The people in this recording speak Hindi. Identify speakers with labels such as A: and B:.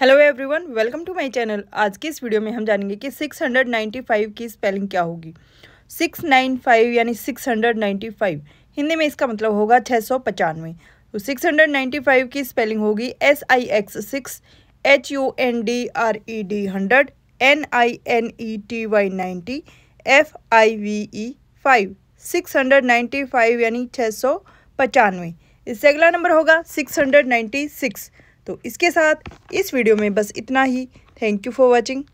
A: hello everyone welcome to my channel आज की इस वीडियो में हम जानेंगे कि 695 की स्पेलिंग क्या होगी 695 यानी 695 हिंदी में इसका मतलब होगा छः सौ पचानवे तो सिक्स की स्पेलिंग होगी S I X six H U N D R E D hundred N I N E T Y ninety F I V E five six यानी छः सौ पचानवे इससे अगला नंबर होगा सिक्स तो इसके साथ इस वीडियो में बस इतना ही थैंक यू फॉर वॉचिंग